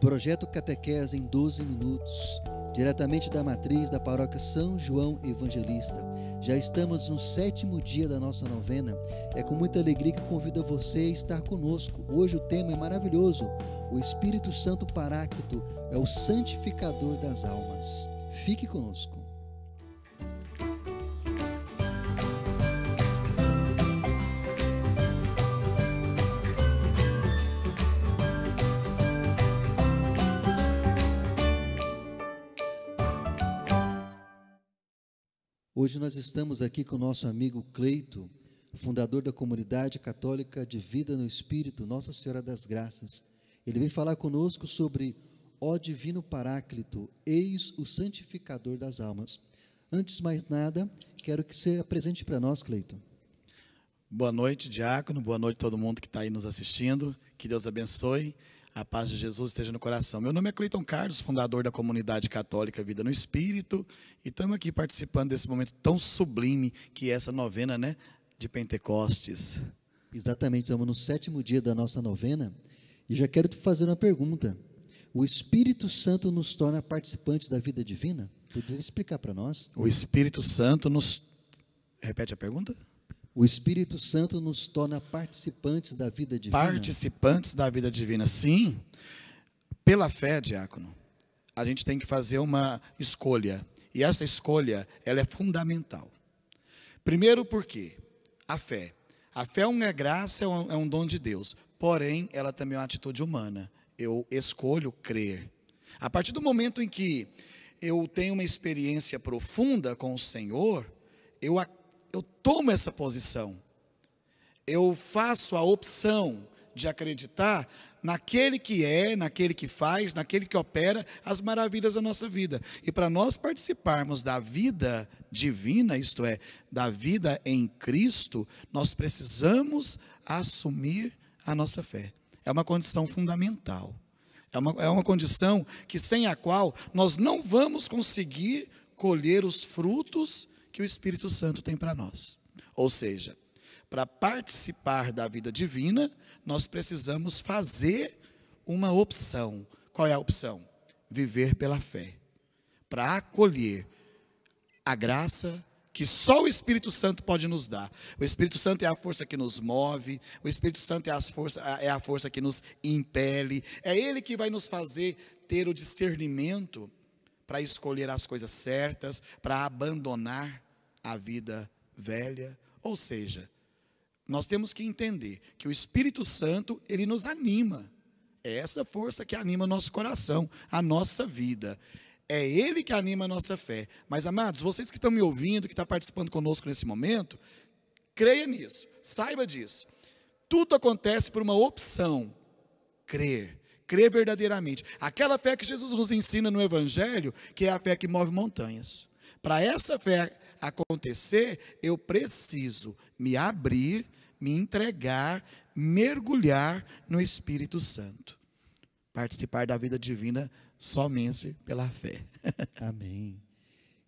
Projeto Catequese em 12 Minutos, diretamente da matriz da paróquia São João Evangelista. Já estamos no sétimo dia da nossa novena. É com muita alegria que convido você a estar conosco. Hoje o tema é maravilhoso. O Espírito Santo Paráclito é o santificador das almas. Fique conosco. Hoje nós estamos aqui com o nosso amigo Cleito, fundador da comunidade católica de Vida no Espírito, Nossa Senhora das Graças. Ele vem falar conosco sobre ó divino Paráclito, eis o santificador das almas. Antes de mais nada, quero que você apresente para nós, Cleito. Boa noite, Diácono. Boa noite a todo mundo que está aí nos assistindo. Que Deus abençoe. A paz de Jesus esteja no coração. Meu nome é Cleiton Carlos, fundador da comunidade católica Vida no Espírito, e estamos aqui participando desse momento tão sublime que é essa novena, né, de Pentecostes. Exatamente, estamos no sétimo dia da nossa novena, e já quero te fazer uma pergunta. O Espírito Santo nos torna participantes da vida divina? Poderia explicar para nós? O Espírito Santo nos Repete a pergunta? O Espírito Santo nos torna participantes da vida divina. Participantes da vida divina, sim. Pela fé, diácono, a gente tem que fazer uma escolha. E essa escolha, ela é fundamental. Primeiro por quê? a fé. A fé é uma graça, é um, é um dom de Deus. Porém, ela também é uma atitude humana. Eu escolho crer. A partir do momento em que eu tenho uma experiência profunda com o Senhor, eu acredito eu tomo essa posição. Eu faço a opção de acreditar naquele que é, naquele que faz, naquele que opera as maravilhas da nossa vida. E para nós participarmos da vida divina, isto é, da vida em Cristo, nós precisamos assumir a nossa fé. É uma condição fundamental. É uma, é uma condição que, sem a qual, nós não vamos conseguir colher os frutos que o Espírito Santo tem para nós. Ou seja, para participar da vida divina, nós precisamos fazer uma opção. Qual é a opção? Viver pela fé. Para acolher a graça que só o Espírito Santo pode nos dar. O Espírito Santo é a força que nos move, o Espírito Santo é, as força, é a força que nos impele, é Ele que vai nos fazer ter o discernimento para escolher as coisas certas, para abandonar a vida velha. Ou seja, nós temos que entender que o Espírito Santo, ele nos anima. É essa força que anima nosso coração, a nossa vida. É ele que anima a nossa fé. Mas, amados, vocês que estão me ouvindo, que estão tá participando conosco nesse momento, creia nisso, saiba disso. Tudo acontece por uma opção: crer crer verdadeiramente. Aquela fé que Jesus nos ensina no Evangelho, que é a fé que move montanhas para essa fé acontecer, eu preciso me abrir, me entregar, mergulhar no Espírito Santo. Participar da vida divina somente pela fé. Amém.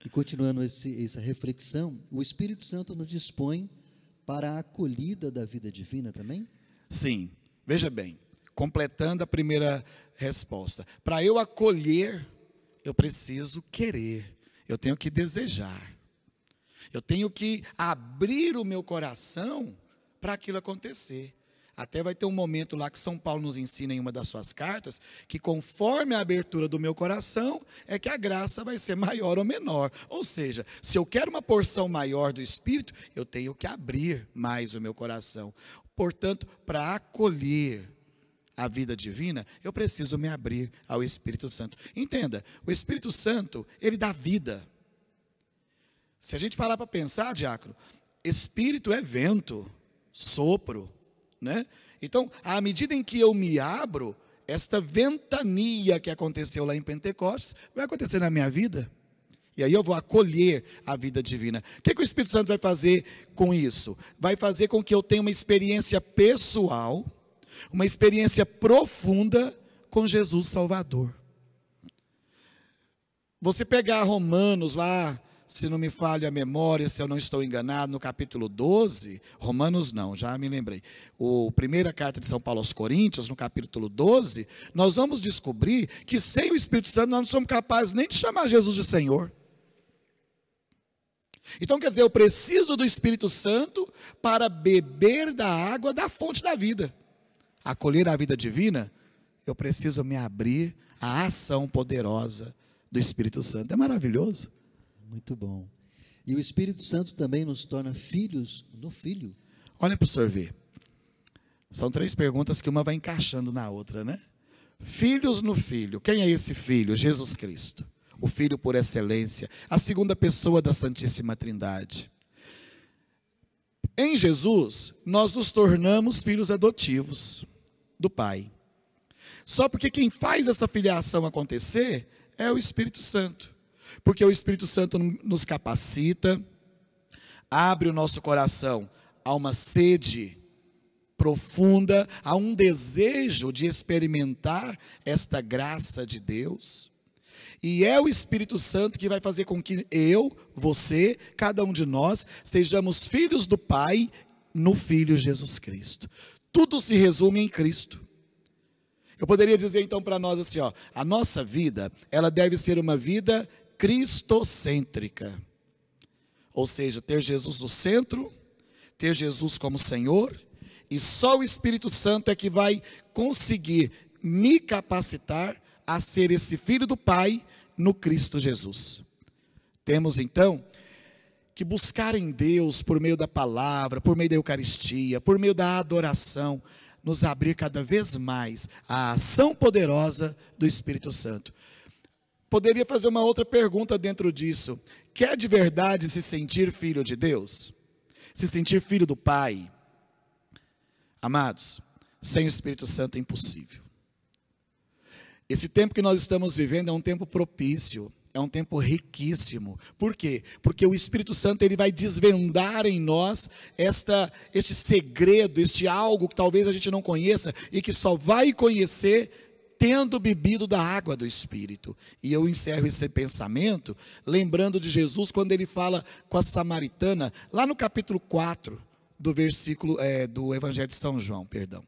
E continuando esse, essa reflexão, o Espírito Santo nos dispõe para a acolhida da vida divina também? Sim. Veja bem, completando a primeira resposta. Para eu acolher, eu preciso querer eu tenho que desejar, eu tenho que abrir o meu coração para aquilo acontecer. Até vai ter um momento lá que São Paulo nos ensina em uma das suas cartas que conforme a abertura do meu coração é que a graça vai ser maior ou menor. Ou seja, se eu quero uma porção maior do Espírito, eu tenho que abrir mais o meu coração. Portanto, para acolher, a vida divina, eu preciso me abrir ao Espírito Santo. Entenda, o Espírito Santo, ele dá vida. Se a gente parar para pensar, diácono, espírito é vento, sopro, né? Então, à medida em que eu me abro, esta ventania que aconteceu lá em Pentecostes vai acontecer na minha vida. E aí eu vou acolher a vida divina. O que, que, o Espírito Santo vai fazer com isso? Vai fazer com que eu tenha uma experiência pessoal uma experiência profunda com Jesus Salvador. Você pegar Romanos lá, se não me falha a memória, se eu não estou enganado, no capítulo 12, Romanos não, já me lembrei. O primeira carta de São Paulo aos Coríntios, no capítulo 12, nós vamos descobrir que sem o Espírito Santo nós não somos capazes nem de chamar Jesus de Senhor. Então quer dizer, eu preciso do Espírito Santo para beber da água da fonte da vida acolher a vida divina, eu preciso me abrir à ação poderosa do Espírito Santo. É maravilhoso. Muito bom. E o Espírito Santo também nos torna filhos no Filho. Olha para o senhor ver. São três perguntas que uma vai encaixando na outra, né? Filhos no Filho. Quem é esse filho? Jesus Cristo. O Filho por excelência. A segunda pessoa da Santíssima Trindade. Em Jesus, nós nos tornamos filhos adotivos do Pai. Só porque quem faz essa filiação acontecer é o Espírito Santo. Porque o Espírito Santo nos capacita, abre o nosso coração a uma sede profunda, a um desejo de experimentar esta graça de Deus. E é o Espírito Santo que vai fazer com que eu, você, cada um de nós, sejamos filhos do Pai no Filho Jesus Cristo tudo se resume em Cristo. Eu poderia dizer então para nós assim, ó, a nossa vida, ela deve ser uma vida cristocêntrica. Ou seja, ter Jesus no centro, ter Jesus como Senhor, e só o Espírito Santo é que vai conseguir me capacitar a ser esse filho do Pai no Cristo Jesus. Temos então que buscar em Deus por meio da palavra, por meio da Eucaristia, por meio da adoração, nos abrir cada vez mais à ação poderosa do Espírito Santo. Poderia fazer uma outra pergunta dentro disso. Quer de verdade se sentir filho de Deus? Se sentir filho do Pai? Amados, sem o Espírito Santo é impossível. Esse tempo que nós estamos vivendo é um tempo propício é um tempo riquíssimo. Por quê? Porque o Espírito Santo ele vai desvendar em nós esta, este segredo, este algo que talvez a gente não conheça e que só vai conhecer tendo bebido da água do Espírito. E eu encerro esse pensamento lembrando de Jesus quando ele fala com a samaritana, lá no capítulo 4 do versículo é, do Evangelho de São João, perdão.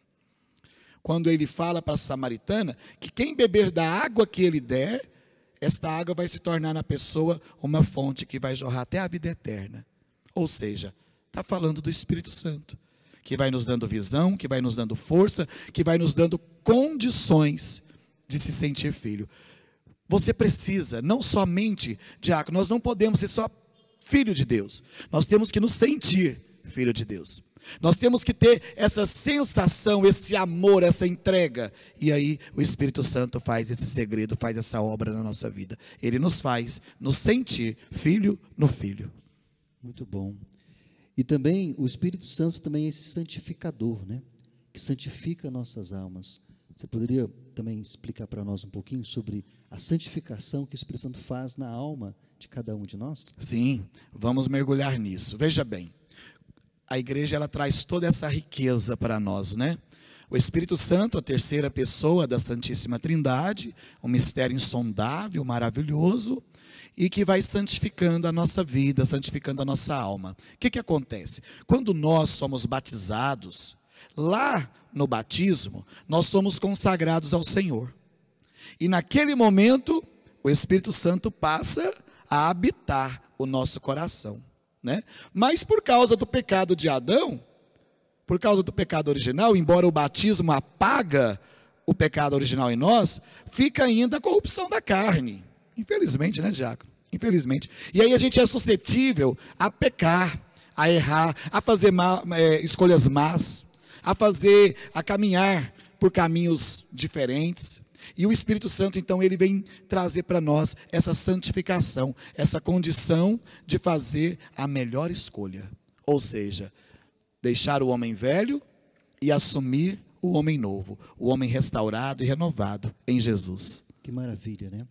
Quando ele fala para a samaritana que quem beber da água que ele der, esta água vai se tornar na pessoa uma fonte que vai jorrar até a vida eterna. Ou seja, está falando do Espírito Santo, que vai nos dando visão, que vai nos dando força, que vai nos dando condições de se sentir filho. Você precisa, não somente, Diácono, nós não podemos ser só filho de Deus, nós temos que nos sentir filho de Deus. Nós temos que ter essa sensação, esse amor, essa entrega. E aí o Espírito Santo faz esse segredo, faz essa obra na nossa vida. Ele nos faz nos sentir filho no filho. Muito bom. E também o Espírito Santo também é esse santificador, né? Que santifica nossas almas. Você poderia também explicar para nós um pouquinho sobre a santificação que o Espírito Santo faz na alma de cada um de nós? Sim, vamos mergulhar nisso. Veja bem, a igreja ela traz toda essa riqueza para nós, né? O Espírito Santo, a terceira pessoa da Santíssima Trindade, um mistério insondável, maravilhoso, e que vai santificando a nossa vida, santificando a nossa alma. O que, que acontece? Quando nós somos batizados, lá no batismo, nós somos consagrados ao Senhor. E naquele momento, o Espírito Santo passa a habitar o nosso coração. Né? Mas por causa do pecado de Adão, por causa do pecado original, embora o batismo apaga o pecado original em nós, fica ainda a corrupção da carne. Infelizmente, né, Diácono? Infelizmente. E aí a gente é suscetível a pecar, a errar, a fazer má, é, escolhas más, a fazer, a caminhar por caminhos diferentes, e o Espírito Santo, então, ele vem trazer para nós essa santificação, essa condição de fazer a melhor escolha. Ou seja, deixar o homem velho e assumir o homem novo, o homem restaurado e renovado em Jesus. Que maravilha, né?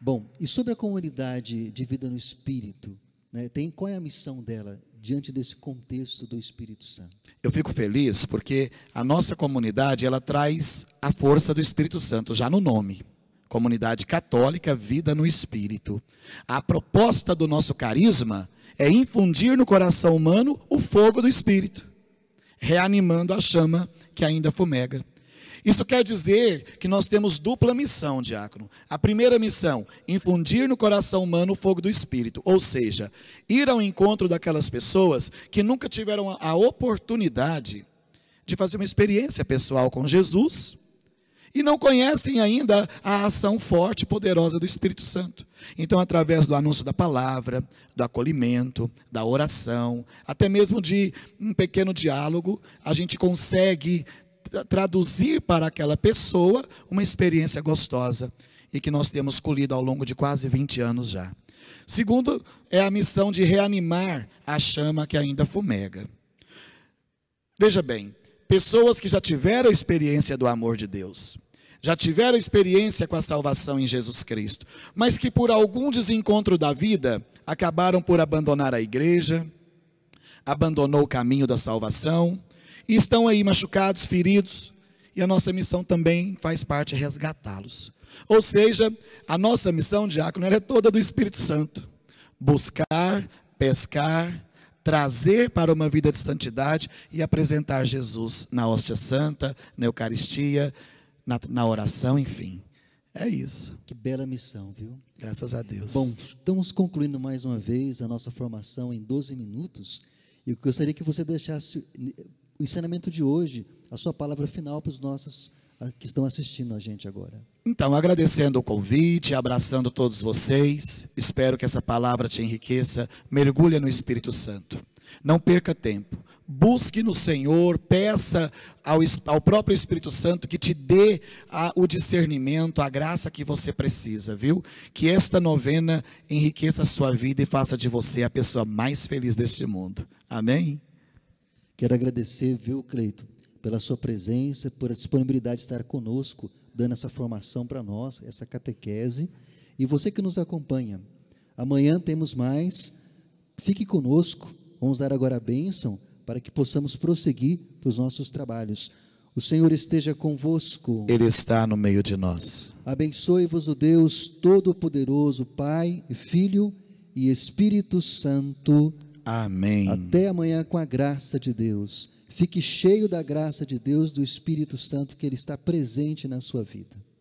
Bom, e sobre a comunidade de vida no Espírito, né, tem qual é a missão dela? diante desse contexto do Espírito Santo. Eu fico feliz porque a nossa comunidade ela traz a força do Espírito Santo já no nome. Comunidade Católica Vida no Espírito. A proposta do nosso carisma é infundir no coração humano o fogo do Espírito, reanimando a chama que ainda fumega. Isso quer dizer que nós temos dupla missão, diácono. A primeira missão, infundir no coração humano o fogo do Espírito, ou seja, ir ao encontro daquelas pessoas que nunca tiveram a oportunidade de fazer uma experiência pessoal com Jesus e não conhecem ainda a ação forte e poderosa do Espírito Santo. Então, através do anúncio da palavra, do acolhimento, da oração, até mesmo de um pequeno diálogo, a gente consegue traduzir para aquela pessoa uma experiência gostosa e que nós temos colhido ao longo de quase 20 anos já. Segundo, é a missão de reanimar a chama que ainda fumega. Veja bem, pessoas que já tiveram a experiência do amor de Deus, já tiveram experiência com a salvação em Jesus Cristo, mas que por algum desencontro da vida acabaram por abandonar a igreja, abandonou o caminho da salvação, e estão aí machucados, feridos, e a nossa missão também faz parte resgatá-los. Ou seja, a nossa missão, diácono, ela é toda do Espírito Santo. Buscar, pescar, trazer para uma vida de santidade e apresentar Jesus na hóstia santa, na Eucaristia, na, na oração, enfim. É isso. Que bela missão, viu? Graças a Deus. Bom, estamos concluindo mais uma vez a nossa formação em 12 minutos. E eu gostaria que você deixasse o ensinamento de hoje, a sua palavra final para os nossos ah, que estão assistindo a gente agora. Então, agradecendo o convite, abraçando todos vocês, espero que essa palavra te enriqueça. Mergulha no Espírito Santo. Não perca tempo. Busque no Senhor, peça ao, ao próprio Espírito Santo que te dê a, o discernimento, a graça que você precisa, viu? Que esta novena enriqueça a sua vida e faça de você a pessoa mais feliz deste mundo. Amém? Quero agradecer, viu, Cleito, pela sua presença, por a disponibilidade de estar conosco, dando essa formação para nós, essa catequese. E você que nos acompanha, amanhã temos mais. Fique conosco, vamos dar agora a bênção para que possamos prosseguir para os nossos trabalhos. O Senhor esteja convosco. Ele está no meio de nós. Abençoe-vos o Deus Todo-Poderoso, Pai, Filho e Espírito Santo. Amém. Até amanhã com a graça de Deus. Fique cheio da graça de Deus, do Espírito Santo que ele está presente na sua vida.